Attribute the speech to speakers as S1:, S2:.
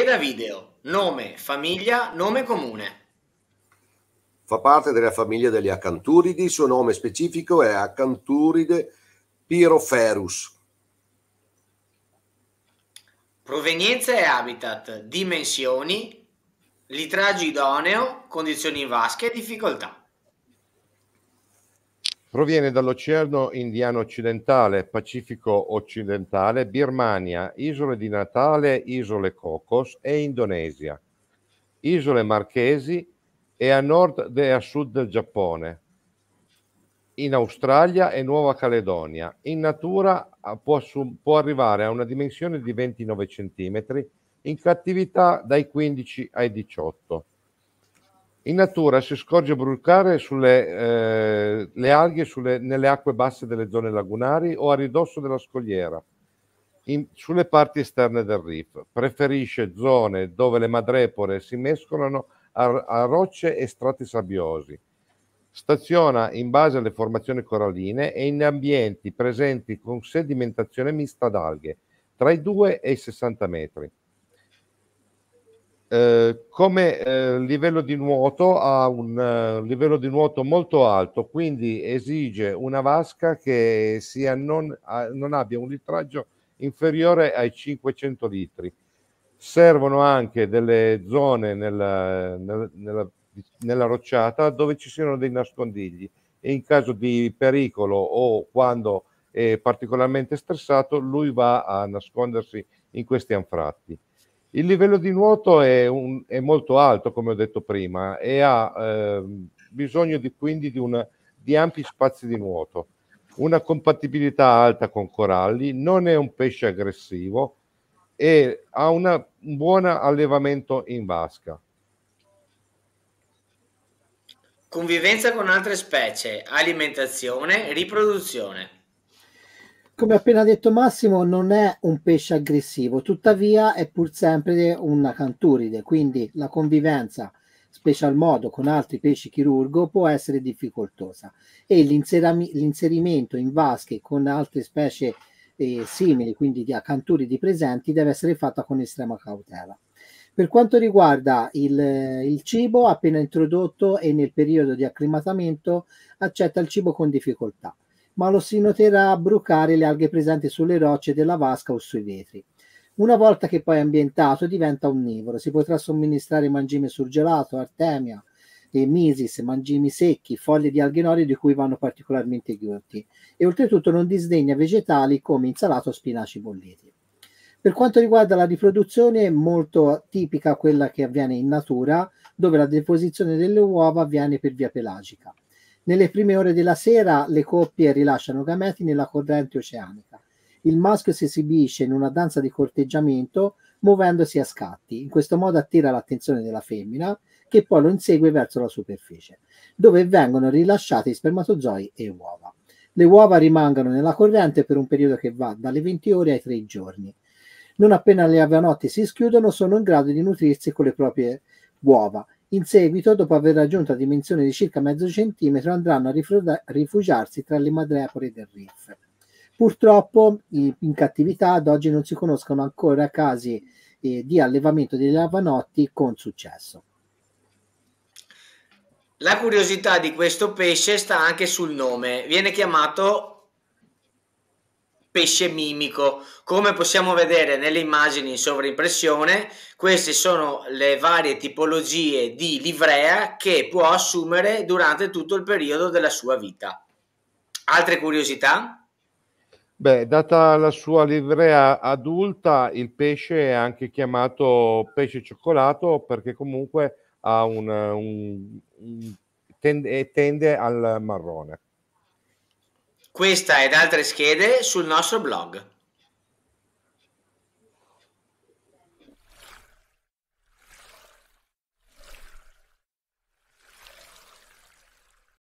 S1: Scheda video, nome, famiglia, nome comune.
S2: Fa parte della famiglia degli acanturidi, il suo nome specifico è acanturide Piroferus.
S1: Provenienza e habitat, dimensioni, litraggio idoneo, condizioni vasche e difficoltà.
S2: Proviene dall'Oceano Indiano occidentale, Pacifico occidentale, Birmania, isole di Natale, isole Cocos e Indonesia, isole Marchesi e a nord e a sud del Giappone, in Australia e Nuova Caledonia. In natura ah, può, può arrivare a una dimensione di 29 cm, in cattività dai 15 ai 18 cm. In natura si scorge brucare sulle, eh, le alghe sulle, nelle acque basse delle zone lagunari o a ridosso della scogliera, in, sulle parti esterne del reef. Preferisce zone dove le madrepore si mescolano a, a rocce e strati sabbiosi. Staziona in base alle formazioni coralline e in ambienti presenti con sedimentazione mista ad alghe, tra i 2 e i 60 metri eh, come eh, livello di nuoto ha un eh, livello di nuoto molto alto, quindi esige una vasca che non, a, non, abbia un litraggio inferiore ai 500 litri. Servono anche delle zone nella, nella, nella, nella rocciata dove ci siano dei nascondigli e in caso di pericolo o quando è particolarmente stressato lui va a nascondersi in questi anfratti il livello di nuoto è, un, è molto alto, come ho detto prima, e ha eh, bisogno di, quindi di, una, di ampi spazi di nuoto, una compatibilità alta con coralli, non è un pesce aggressivo e ha una, un buon allevamento in vasca.
S1: Convivenza con altre specie, alimentazione, riproduzione.
S3: Come appena detto Massimo, non è un pesce aggressivo, tuttavia è pur sempre una canturide, quindi la convivenza, special modo con altri pesci chirurgo, può essere difficoltosa e l'inserimento in vasche con altre specie eh, simili, quindi di acanturidi presenti, deve essere fatta con estrema cautela. Per quanto riguarda il, il, cibo, appena introdotto e nel periodo di acclimatamento, accetta il cibo con difficoltà ma lo si noterà brucare le alghe presenti sulle rocce della vasca o sui vetri. Una volta che poi è ambientato diventa onnivoro, si potrà somministrare mangime surgelato, artemia, e misis, mangimi secchi, foglie di alghenori di cui vanno particolarmente ghiotti e oltretutto non disdegna vegetali come insalato o spinaci bolliti. Per quanto riguarda la riproduzione è molto tipica quella che avviene in natura, dove la deposizione delle uova avviene per via pelagica. Nelle prime ore della sera le coppie rilasciano gameti nella corrente oceanica. Il maschio si esibisce in una danza di corteggiamento muovendosi a scatti. In questo modo attira l'attenzione della femmina che poi lo insegue verso la superficie, dove vengono rilasciati spermatozoi e uova. Le uova rimangono nella corrente per un periodo che va dalle 20 ore ai 3 giorni. Non appena le avanotti si schiudono, sono in grado di nutrirsi con le proprie uova in seguito, dopo aver raggiunto la dimensione di circa mezzo centimetro, andranno a rifugiarsi tra le madrepore del Rif. Purtroppo, in cattività, ad oggi non si conoscono ancora casi eh, di allevamento dei lavanotti con successo.
S1: La curiosità di questo pesce sta anche sul nome. Viene chiamato pesce mimico. Come possiamo vedere nelle immagini in sovraimpressione, queste sono le varie tipologie di livrea che può assumere durante tutto il periodo della sua vita. Altre curiosità?
S2: Beh, data la sua livrea adulta, il pesce è anche chiamato pesce cioccolato perché comunque un, un, tende, tende al marrone
S1: questa ed altre schede sul nostro blog.